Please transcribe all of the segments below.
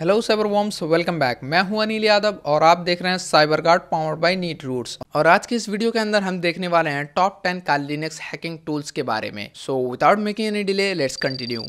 hello cyber worms welcome back मैं हूं अनिल यादव और आप देख रहे हैं cyber guard power by neat roots और आज की इस वीडियो के अंदर हम देखने वाले हैं टॉप 10 का लिनक्स हैकिंग टूल्स के बारे में so without making any delay let's continue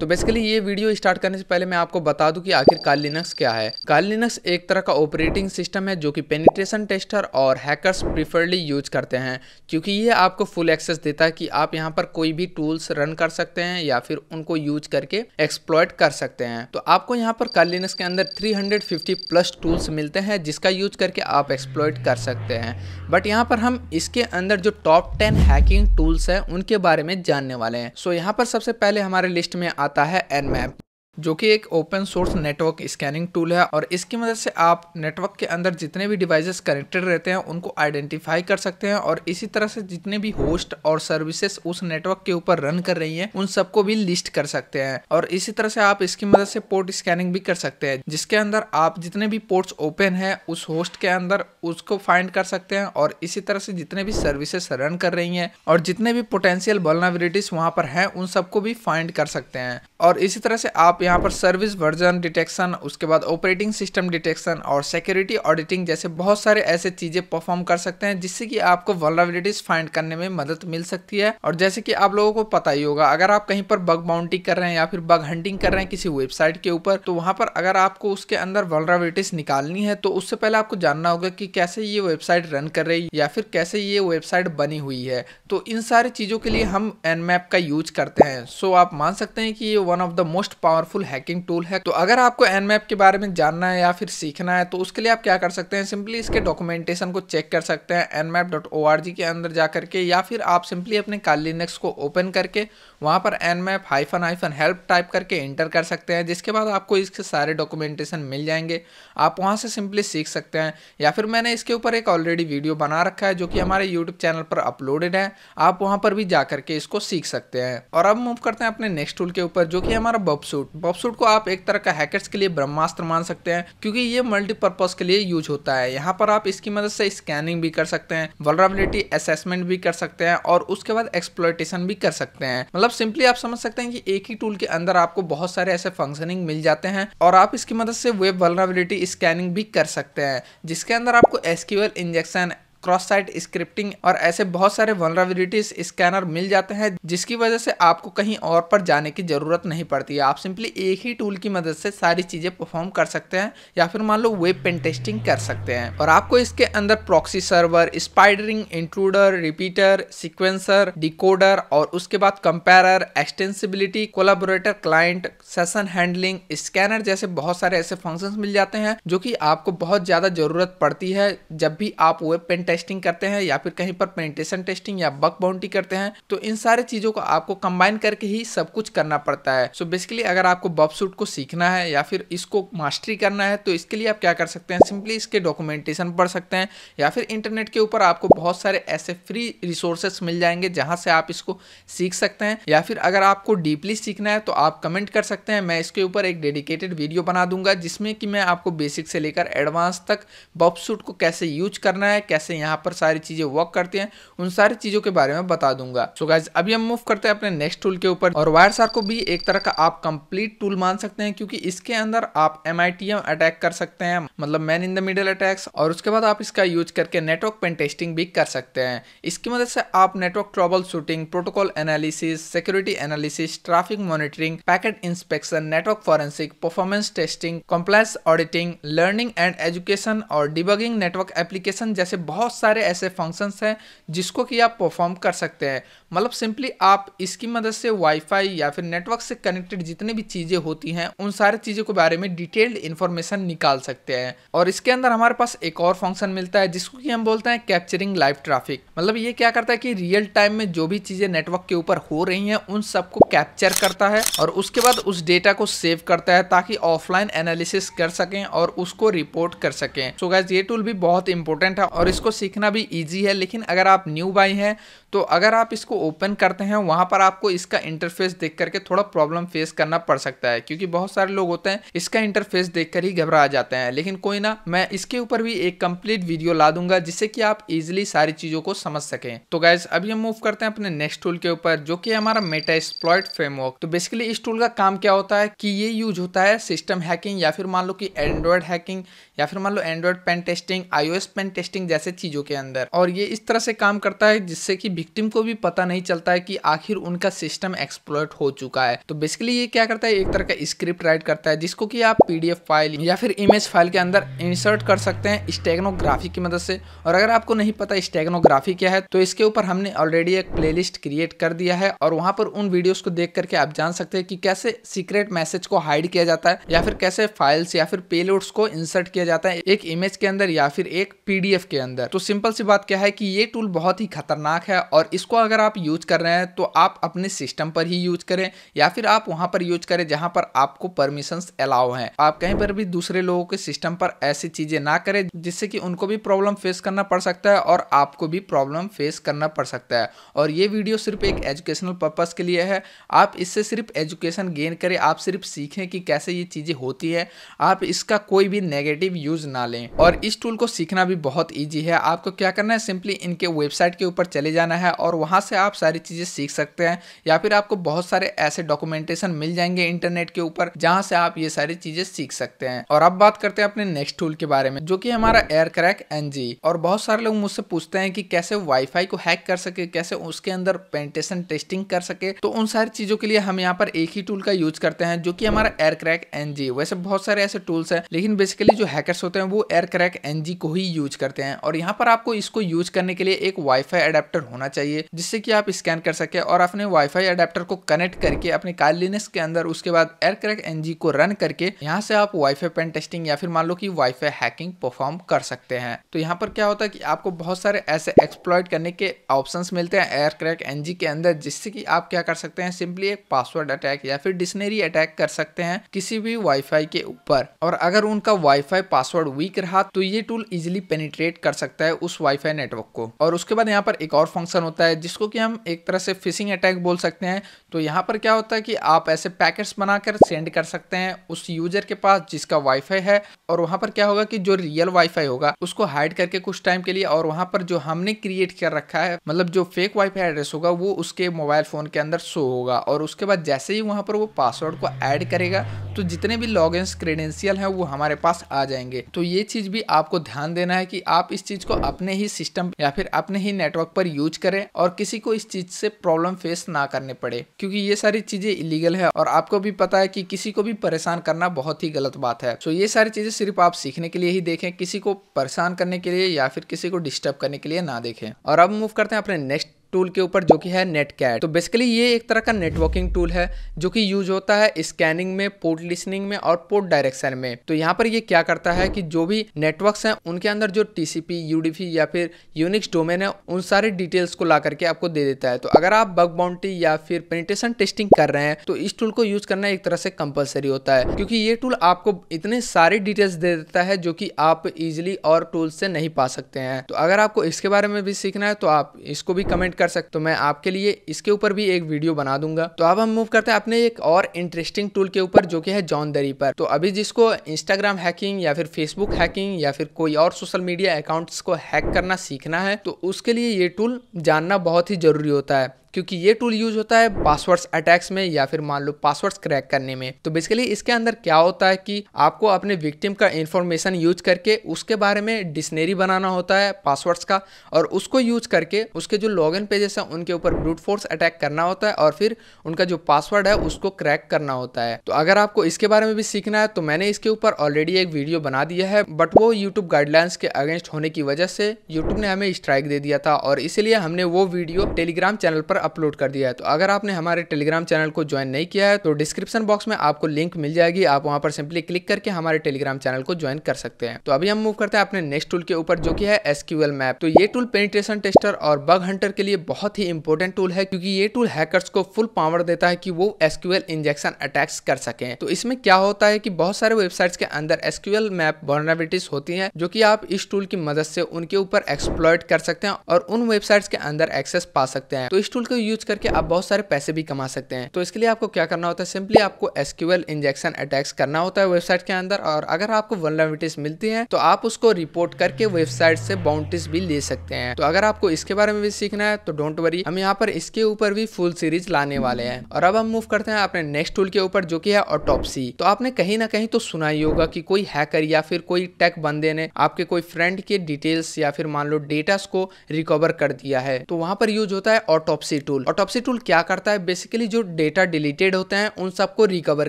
तो बेसिकली ये वीडियो स्टार्ट करने से पहले मैं आपको बता दूं कि आखिर काल लिनक्स क्या है काल लिनक्स एक तरह का ऑपरेटिंग सिस्टम है जो कि पेनिट्रेशन टेस्टर और हैकर्स प्रिफरली यूज करते हैं क्योंकि ये आपको फुल एक्सेस देता है कि आप यहाँ पर कोई भी टूल्स रन कर सकते हैं या फिर उनको यूज करके एक्सप्लॉयट कर सकते हैं तो आपको यहाँ पर काल लिनक्स के अंदर थ्री प्लस टूल्स मिलते हैं जिसका यूज करके आप एक्सप्लॉयट कर सकते हैं बट यहाँ पर हम इसके अंदर जो टॉप टेन हैकिंग टूल्स हैं उनके बारे में जानने वाले हैं सो यहाँ पर सबसे पहले हमारे लिस्ट में आता है एन मैप जो कि एक open source network scanning tool है और इसकी मदद से आप नेटवर्क के अंदर जितने भी डिवाइसेस कनेक्टेड रहते हैं उनको आइडेंटिफाई कर सकते हैं और इसी तरह से जितने भी होस्ट और सर्विसेज उस नेटवर्क के ऊपर रन कर रही हैं उन सबको भी लिस्ट कर सकते हैं और इसी तरह से आप इसकी मदद से पोर्ट स्कैनिंग भी कर सकते हैं जिसके अंदर आप जितने भी पोर्ट्स ओपन है उस होस्ट के अंदर उसको फाइंड कर सकते हैं और इसी तरह से जितने भी सर्विसेस रन कर रही हैं और जितने भी पोटेंशियल वॉलनाबिलिटीज वहां पर हैं उन सबको भी फाइंड कर सकते हैं और इसी तरह से आप यहाँ पर सर्विस वर्जन डिटेक्शन उसके बाद ऑपरेटिंग सिस्टम डिटेक्शन और सिक्योरिटी ऑडिटिंग जैसे बहुत सारे ऐसे चीज़ें परफॉर्म कर सकते हैं जिससे कि आपको वर्लाबिलिटीज फाइंड करने में मदद मिल सकती है और जैसे कि आप लोगों को पता ही होगा अगर आप कहीं पर बग बाउंटिंग कर रहे हैं या फिर बग हंटिंग कर रहे हैं किसी वेबसाइट के ऊपर तो वहां पर अगर आपको उसके अंदर वर्लाबिलिटीज निकालनी है तो उससे पहले आपको जानना होगा कि कैसे ये वेबसाइट रन कर रही है या फिर कैसे ये वेबसाइट बनी हुई है तो इन सारी चीज़ों के लिए हम एनमैप का यूज करते हैं सो आप मान सकते हैं कि ये one of the most powerful powerful hacking tool है तो अगर आपको एनमैप के बारे में जानना है या फिर सीखना है तो उसके लिए आप क्या कर सकते हैं सिंपली इसके डॉक्यूमेंटेशन को चेक कर सकते हैं Nmap dot O R G के अंदर जा करके या फिर आप सिंपली अपने काल को ओपन करके वहाँ पर Nmap hyphen hyphen help type करके इंटर कर सकते हैं जिसके बाद आपको इसके सारे डॉक्यूमेंटेशन मिल जाएंगे आप वहाँ से सिंपली सीख सकते हैं या फिर मैंने इसके ऊपर एक ऑलरेडी वीडियो बना रखा है जो कि हमारे यूट्यूब चैनल पर अपलोडेड है आप वहाँ पर भी जा करके इसको सीख सकते हैं और अब मूव करते हैं अपने नेक्स्ट टूल के ऊपर जो कि हमारा बब सूट बॉबसूट को आप एक तरह का हैकर्स के लिए ब्रह्मास्त्र मान सकते हैं क्योंकि ये मल्टीपर्पज के लिए यूज होता है यहाँ पर आप इसकी मदद से स्कैनिंग भी कर सकते हैं वलराबिलिटी असेसमेंट भी कर सकते हैं और उसके बाद एक्सप्लोइटेशन भी कर सकते हैं मतलब सिंपली आप समझ सकते हैं कि एक ही टूल के अंदर आपको बहुत सारे ऐसे फंक्शनिंग मिल जाते हैं और आप इसकी मदद से वेब वलराबिलिटी स्कैनिंग भी कर सकते हैं जिसके अंदर आपको SQL injection cross site scripting और ऐसे बहुत सारे वनराबिलिटीज स्कैनर मिल जाते हैं जिसकी वजह से आपको कहीं और पर जाने की ज़रूरत नहीं पड़ती है आप सिंपली एक ही टूल की मदद से सारी चीज़ें परफॉर्म कर सकते हैं या फिर मान लो वेब पेन टेस्टिंग कर सकते हैं और आपको इसके अंदर proxy server spidering intruder repeater sequencer decoder और उसके बाद comparer extensibility collaborator client session handling scanner जैसे बहुत सारे ऐसे फंक्शन मिल जाते हैं जो कि आपको बहुत ज़्यादा ज़रूरत पड़ती है जब भी आप वेब पेन टेस्टिंग करते हैं या फिर कहीं पर पेनिटेशन टेस्टिंग या बग बाउंड्री करते हैं तो इन सारे चीजों को आपको कंबाइन करके ही सब कुछ करना पड़ता है सो so बेसिकली अगर आपको बब सूट को सीखना है या फिर इसको मास्टरी करना है तो इसके लिए आप क्या कर सकते हैं सिंपली इसके डॉक्यूमेंटेशन पढ़ सकते हैं या फिर इंटरनेट के ऊपर आपको बहुत सारे ऐसे फ्री रिसोर्सेस मिल जाएंगे जहां से आप इसको सीख सकते हैं या फिर अगर आपको डीपली सीखना है तो आप कमेंट कर सकते हैं मैं इसके ऊपर एक डेडिकेटेड वीडियो बना दूंगा जिसमें कि मैं आपको बेसिक से लेकर एडवांस तक बब सूट को कैसे यूज करना है कैसे यहाँ पर सारी चीज़ें वर्क करती हैं उन सारी चीज़ों के बारे में बता दूंगा सो so गाइज अभी हम मूव करते हैं अपने नेक्स्ट टूल के ऊपर और वायर सार को भी एक तरह का आप कंप्लीट टूल मान सकते हैं क्योंकि इसके अंदर आप एम अटैक कर सकते हैं मतलब man in the middle attacks और उसके बाद आप इसका यूज करके नेटवर्क पेन टेस्टिंग भी कर सकते हैं इसकी मदद से आप network troubleshooting protocol analysis security analysis traffic monitoring packet inspection network forensic performance testing complex auditing learning and education और डिबगिंग नेटवर्क एप्लीकेशन जैसे बहुत बहुत सारे ऐसे फंक्शंस हैं जिसको कि आप परफॉर्म कर सकते हैं मतलब सिंपली आप इसकी मदद से वाईफाई या फिर नेटवर्क से कनेक्टेड जितने भी चीज़ें होती हैं उन सारे चीज़ों के बारे में डिटेल्ड इन्फॉर्मेशन निकाल सकते हैं और इसके अंदर हमारे पास एक और फंक्शन मिलता है जिसको कि हम बोलते हैं कैप्चरिंग लाइव ट्राफिक मतलब ये क्या करता है कि रियल टाइम में जो भी चीज़ें नेटवर्क के ऊपर हो रही हैं उन सबको कैप्चर करता है और उसके बाद उस डेटा को सेव करता है ताकि ऑफलाइन एनालिसिस कर सकें और उसको रिपोर्ट कर सकें सो so गैस ये टूल भी बहुत इंपॉर्टेंट है और इसको सीखना भी ईजी है लेकिन अगर आप न्यू बाई हैं तो अगर आप इसको ओपन करते हैं वहाँ पर आपको इसका इंटरफेस देख करके थोड़ा प्रॉब्लम फेस करना पड़ सकता है क्योंकि बहुत सारे लोग होते हैं इसका इंटरफेस देख ही घबरा जाते हैं लेकिन कोई ना मैं इसके ऊपर भी एक कंप्लीट वीडियो ला दूंगा जिससे कि आप इजिली सारी चीज़ों को समझ सकें तो गैस अभी हम मूव करते हैं अपने नेक्स्ट टूल के ऊपर जो कि हमारा मेटा एक्सप्लॉयट फ्रेमवर्क तो बेसिकली इस टूल का काम क्या होता है कि ये यूज होता है सिस्टम हैकिंग या फिर मान लो कि एंड्रॉयड हैकिंग या फिर मान लो Android pen testing iOS pen testing जैसे चीज़ों के अंदर और ये इस तरह से काम करता है जिससे कि विक्टिम को भी पता नहीं चलता है कि आखिर उनका सिस्टम एक्सप्लोर्ट हो चुका है तो बेसिकली ये क्या करता है एक तरह का स्क्रिप्ट राइट करता है जिसको कि आप पीडीएफ फाइल या फिर इमेज फाइल के अंदर इंसर्ट कर सकते हैं स्टेगनोग्राफी की मदद से और अगर आपको नहीं पता स्टेगनोग्राफी क्या है तो इसके ऊपर हमने ऑलरेडी एक प्ले क्रिएट कर दिया है और वहां पर उन वीडियोज को देख करके आप जान सकते हैं कि कैसे सीक्रेट मैसेज को हाइड किया जाता है या फिर कैसे फाइल्स या फिर पेलोड्स को इंसर्ट किया जाता है एक इमेज के अंदर या फिर एक पीडीएफ के अंदर तो सिंपल सी बात क्या है कि ये टूल बहुत ही खतरनाक है और इसको अगर आप यूज कर रहे हैं तो आप अपने सिस्टम पर ही यूज करें या फिर आप वहां पर यूज करें जहां पर आपको परमिशन अलाउ हैं आप कहीं पर भी दूसरे लोगों के सिस्टम पर ऐसी चीजें ना करें जिससे कि उनको भी प्रॉब्लम फेस करना पड़ सकता है और आपको भी प्रॉब्लम फेस करना पड़ सकता है और ये वीडियो सिर्फ एक एजुकेशनल पर्पज के लिए है आप इससे सिर्फ एजुकेशन गेन करें आप सिर्फ सीखें कि कैसे ये चीजें होती है आप इसका कोई भी नेगेटिव यूज ना लें और इस टूल को सीखना भी बहुत ईजी है आपको क्या करना है सिंपली इनके वेबसाइट के ऊपर चले जाना है और वहाँ से आप सारी चीज़ें सीख सकते हैं या फिर आपको बहुत सारे ऐसे डॉक्यूमेंटेशन मिल जाएंगे इंटरनेट के ऊपर जहाँ से आप ये सारी चीज़ें सीख सकते हैं और अब बात करते हैं अपने नेक्स्ट टूल के बारे में जो कि हमारा एयर क्रैक एनजी और बहुत सारे लोग मुझसे पूछते हैं कि कैसे वाईफाई को हैक कर सके कैसे उसके अंदर पेंटेशन टेस्टिंग कर सके तो उन सारी चीज़ों के लिए हम यहाँ पर एक ही टूल का यूज करते हैं जो कि हमारा एयर क्रैक एनजी वैसे बहुत सारे ऐसे टूल्स हैं लेकिन बेसिकली जो हैकर्स होते हैं वो एयर क्रैक एनजी को ही यूज करते हैं और यहाँ यहाँ पर आपको इसको यूज करने के लिए एक वाईफाई अडेप्टर होना चाहिए जिससे कि आप स्कैन कर सके और अपने वाईफाई अडेप्टर को कनेक्ट करके अपने कार के अंदर उसके बाद एयरक्रैक एनजी को रन करके यहाँ से आप वाईफाई पेन टेस्टिंग या फिर मान लो कि वाईफाई हैकिंग परफॉर्म कर सकते हैं तो यहाँ पर क्या होता है कि आपको बहुत सारे ऐसे एक्सप्लॉयट करने के ऑप्शन मिलते हैं एयरक्रैक एनजी के अंदर जिससे कि आप क्या कर सकते हैं सिंपली एक पासवर्ड अटैक या फिर डिक्शनरी अटैक कर सकते हैं किसी भी वाईफाई के ऊपर और अगर उनका वाईफाई पासवर्ड वीक रहा तो ये टूल इजिली पेनिट्रेट कर सकता है करता है उस वाईफाई नेटवर्क को और उसके बाद यहाँ पर एक और फंक्शन होता है जिसको कि हम एक तरह से फिशिंग अटैक बोल सकते हैं तो यहाँ पर क्या होता है कि आप ऐसे पैकेट्स बनाकर सेंड कर सकते हैं उस यूजर के पास जिसका वाईफाई है और वहाँ पर क्या होगा कि जो रियल वाईफाई होगा उसको हाइड करके कुछ टाइम के लिए और वहाँ पर जो हमने क्रिएट कर रखा है मतलब जो फेक वाईफाई एड्रेस होगा वो उसके मोबाइल फोन के अंदर शो होगा और उसके बाद जैसे ही वहाँ पर वो पासवर्ड को ऐड करेगा तो जितने भी लॉग इन क्रेडेंशियल हैं वो हमारे पास आ जाएंगे तो ये चीज भी आपको ध्यान देना है कि आप इस चीज को अपने ही सिस्टम या फिर अपने ही नेटवर्क पर यूज करें और किसी को इस चीज से प्रॉब्लम फेस ना करने पड़े क्योंकि ये सारी चीजें इलीगल है और आपको भी पता है कि किसी को भी परेशान करना बहुत ही गलत बात है तो ये सारी चीजें सिर्फ आप सीखने के लिए ही देखें किसी को परेशान करने के लिए या फिर किसी को डिस्टर्ब करने के लिए ना देखें और अब मूव करते हैं अपने नेक्स्ट टूल के ऊपर जो कि है नेट कैट तो बेसिकली ये एक तरह का नेटवर्किंग टूल है जो कि यूज होता है स्कैनिंग में पोर्ट लिसनिंग में और पोर्ट डायरेक्शन में तो यहाँ पर ये क्या करता है कि जो भी नेटवर्क हैं उनके अंदर जो टीसीपी यूडीपी या फिर यूनिक्स डोमेन है उन सारे डिटेल्स को ला करके आपको दे देता है तो अगर आप बग बाउंड्री या फिर पेनिटेशन टेस्टिंग कर रहे हैं तो इस टूल को यूज करना एक तरह से कंपल्सरी होता है क्योंकि ये टूल आपको इतने सारे डिटेल्स दे देता है जो कि आप इजिली और टूल से नहीं पा सकते हैं तो अगर आपको इसके बारे में भी सीखना है तो आप इसको भी कमेंट कर सकते तो मैं आपके लिए इसके ऊपर भी एक वीडियो बना दूंगा तो अब हम मूव करते हैं अपने एक और इंटरेस्टिंग टूल के ऊपर जो कि है जॉन दरी पर तो अभी जिसको इंस्टाग्राम हैकिंग या फिर फेसबुक हैकिंग या फिर कोई और सोशल मीडिया अकाउंट्स को हैक करना सीखना है तो उसके लिए ये टूल जानना बहुत ही जरूरी होता है क्योंकि ये टूल यूज होता है पासवर्ड्स अटैक्स में या फिर मान लो पासवर्ड्स क्रैक करने में तो बेसिकली इसके अंदर क्या होता है कि आपको अपने विक्टिम का इन्फॉर्मेशन यूज करके उसके बारे में डिक्शनरी बनाना होता है पासवर्ड्स का और उसको यूज करके उसके जो लॉग इन पेजेस हैं उनके ऊपर ब्रूट फोर्स अटैक करना होता है और फिर उनका जो पासवर्ड है उसको क्रैक करना होता है तो अगर आपको इसके बारे में भी सीखना है तो मैंने इसके ऊपर ऑलरेडी एक वीडियो बना दिया है बट वो यूट्यूब गाइडलाइंस के अगेंस्ट होने की वजह से यूट्यूब ने हमें स्ट्राइक दे दिया था और इसीलिए हमने वो वीडियो टेलीग्राम चैनल पर अपलोड कर दिया है तो अगर आपने हमारे टेलीग्राम चैनल को ज्वाइन नहीं किया है तो डिस्क्रिप्शन बॉक्स में आपको लिंक मिल जाएगी आप वहां पर सिंपली क्लिक करके हमारे टेलीग्राम चैनल को ज्वाइन कर सकते हैं तो अभी हम मूव करते हैं अपने नेक्स्ट टूल के ऊपर जो की है एसक्यूएल मैप तो ये टूल पेनिट्रेशन टेस्टर और बग हंटर के लिए बहुत ही इंपॉर्टेंट टूल है क्योंकि ये टूल हैकर्स को फुल पावर देता है कि वो एसक्यूएल इंजेक्शन अटैक्स कर सके तो इसमें क्या होता है कि बहुत सारे वेबसाइट्स के अंदर एसक्यूएल मैप वॉर्नाबिलिटीज होती है जो कि आप इस टूल की मदद से उनके ऊपर एक्सप्लॉयट कर सकते हैं और उन वेबसाइट्स के अंदर एक्सेस पा सकते हैं तो इस टूल को यूज करके आप बहुत सारे पैसे भी कमा सकते हैं तो इसके लिए आपको क्या करना होता है सिंपली आपको एसक्यूएल इंजेक्शन अटैक्स करना होता है वेबसाइट के अंदर और अगर आपको वनलामिटीज मिलती है तो आप उसको रिपोर्ट करके वेबसाइट से बाउंड्रीज भी ले सकते हैं तो अगर आपको इसके बारे में भी सीखना है तो डोंट वरी हम यहाँ पर इसके ऊपर भी फुल सीरीज लाने वाले हैं और अब हम मूव करते हैं अपने नेक्स्ट टूल के ऊपर जो की है ऑटोपसी तो आपने कहीं ना कहीं तो सुना ही होगा की कोई हैकर या फिर कोई टेक बंदे ने आपके कोई फ्रेंड के डिटेल्स या फिर मान लो डेटा को रिकवर कर दिया है तो वहां पर यूज होता है ऑटोपसी टूल ऑटोप्सी टूल क्या करता है बेसिकली जो डेटा डिलीटेड होते हैं उन सबको रिकवर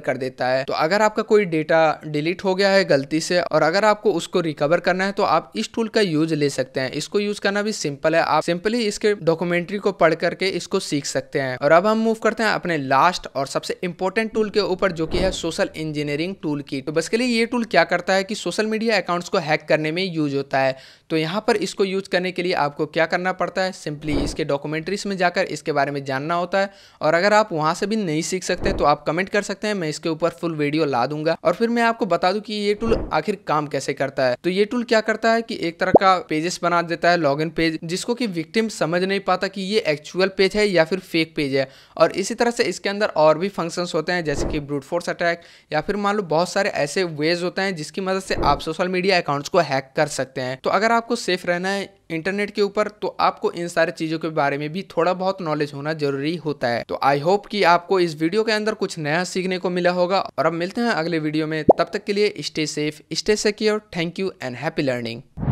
कर देता है तो अगर आपका कोई डेटा डिलीट हो गया है गलती से और अगर आपको उसको रिकवर करना है तो आप इस टूल का यूज ले सकते हैं इसको यूज करना भी सिंपल है आप सिंपली इसके डॉक्यूमेंट्री को पढ़ करके इसको सीख सकते हैं और अब हम मूव करते हैं अपने लास्ट और सबसे इंपॉर्टेंट टूल के ऊपर जो कि है सोशल इंजीनियरिंग टूल की तो बस के लिए ये टूल क्या करता है कि सोशल मीडिया अकाउंट्स को हैक करने में यूज होता है तो यहाँ पर इसको यूज करने के लिए आपको क्या करना पड़ता है सिंपली इसके डॉक्यूमेंट्रीज में जाकर इसके बारे में जानना होता है और अगर आप वहाँ से भी नहीं सीख सकते तो आप कमेंट कर सकते हैं मैं इसके ऊपर फुल वीडियो ला दूंगा और फिर मैं आपको बता दूँ कि ये टूल आखिर काम कैसे करता है तो ये टूल क्या करता है कि एक तरह का पेजेस बना देता है लॉग पेज जिसको कि विक्टिम समझ नहीं पाता कि ये एक्चुअल पेज है या फिर फेक पेज है और इसी तरह से इसके अंदर और भी फंक्शंस होते हैं जैसे कि ब्रूट फोर्स अटैक या फिर मान लो बहुत सारे ऐसे वेज होते हैं जिसकी मदद से आप सोशल मीडिया अकाउंट्स को हैक कर सकते हैं तो अगर आपको सेफ रहना है इंटरनेट के ऊपर तो आपको इन सारे चीज़ों के बारे में भी थोड़ा बहुत नॉलेज होना जरूरी होता है तो आई होप कि आपको इस वीडियो के अंदर कुछ नया सीखने को मिला होगा और अब मिलते हैं अगले वीडियो में तब तक के लिए stay safe stay secure thank you and happy learning